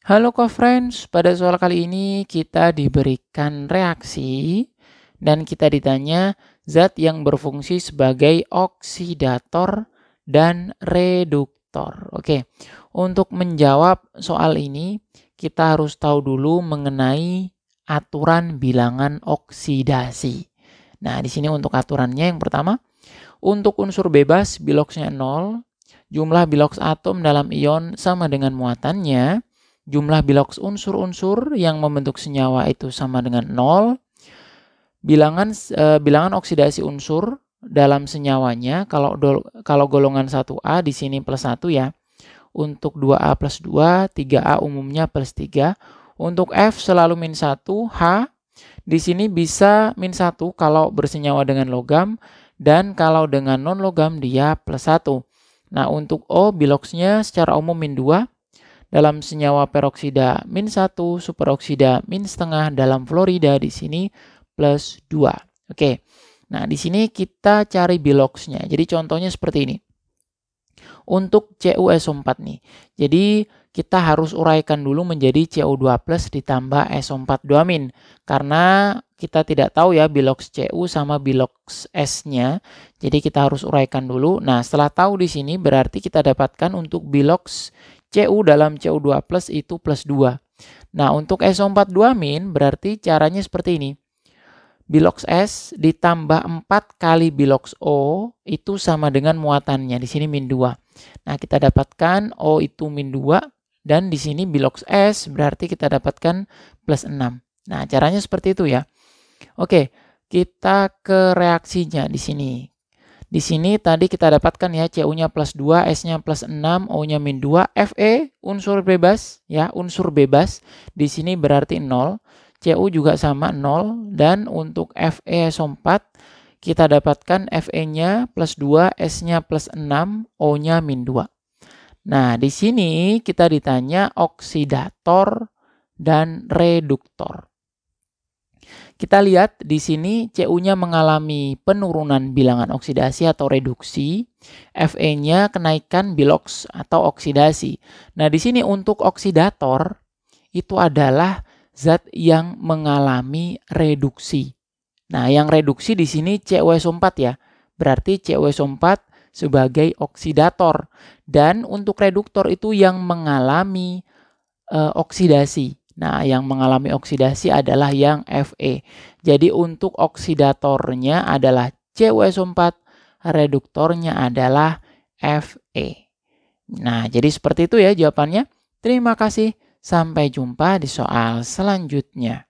Halo co-friends, pada soal kali ini kita diberikan reaksi dan kita ditanya zat yang berfungsi sebagai oksidator dan reduktor. Oke, untuk menjawab soal ini kita harus tahu dulu mengenai aturan bilangan oksidasi. Nah, di sini untuk aturannya yang pertama, untuk unsur bebas biloksnya 0, jumlah biloks atom dalam ion sama dengan muatannya, jumlah biloks unsur-unsur yang membentuk senyawa itu sama dengan 0. Bilangan e, bilangan oksidasi unsur dalam senyawanya kalau do, kalau golongan 1A di sini plus 1 ya. Untuk 2A plus 2, 3A umumnya plus 3. Untuk F selalu min 1, H di sini bisa min 1 kalau bersenyawa dengan logam dan kalau dengan non logam dia plus 1. Nah, untuk O biloksnya secara umum min 2 dalam senyawa peroksida min 1, superoksida min setengah dalam florida di sini plus 2. Oke, nah di sini kita cari biloxnya. Jadi contohnya seperti ini. Untuk CuSO4 nih, jadi kita harus uraikan dulu menjadi CO2 plus ditambah SO4 min. Karena kita tidak tahu ya bilox CU sama bilox S-nya. Jadi kita harus uraikan dulu. Nah setelah tahu di sini berarti kita dapatkan untuk bilox Cu dalam Cu2 plus itu plus 2. Nah, untuk SO42 min berarti caranya seperti ini. Bilox S ditambah 4 kali bilox O itu sama dengan muatannya. Di sini min 2. Nah, kita dapatkan O itu min 2. Dan di sini bilox S berarti kita dapatkan plus 6. Nah, caranya seperti itu ya. Oke, kita ke reaksinya di sini. Di sini tadi kita dapatkan ya CU-nya plus dua, S-nya plus enam, O-nya min 2, FE unsur bebas ya, unsur bebas. Di sini berarti 0. CU juga sama nol dan untuk FE SO4 kita dapatkan FE-nya plus dua, S-nya plus enam, O-nya min dua. Nah, di sini kita ditanya oksidator dan reduktor. Kita lihat di sini Cu-nya mengalami penurunan bilangan oksidasi atau reduksi, Fe-nya kenaikan bilox atau oksidasi. Nah, di sini untuk oksidator itu adalah zat yang mengalami reduksi. Nah, yang reduksi di sini CuSO4 ya. Berarti CuSO4 sebagai oksidator dan untuk reduktor itu yang mengalami e, oksidasi. Nah, yang mengalami oksidasi adalah yang Fe. Jadi untuk oksidatornya adalah CuSO4, reduktornya adalah Fe. Nah, jadi seperti itu ya jawabannya. Terima kasih. Sampai jumpa di soal selanjutnya.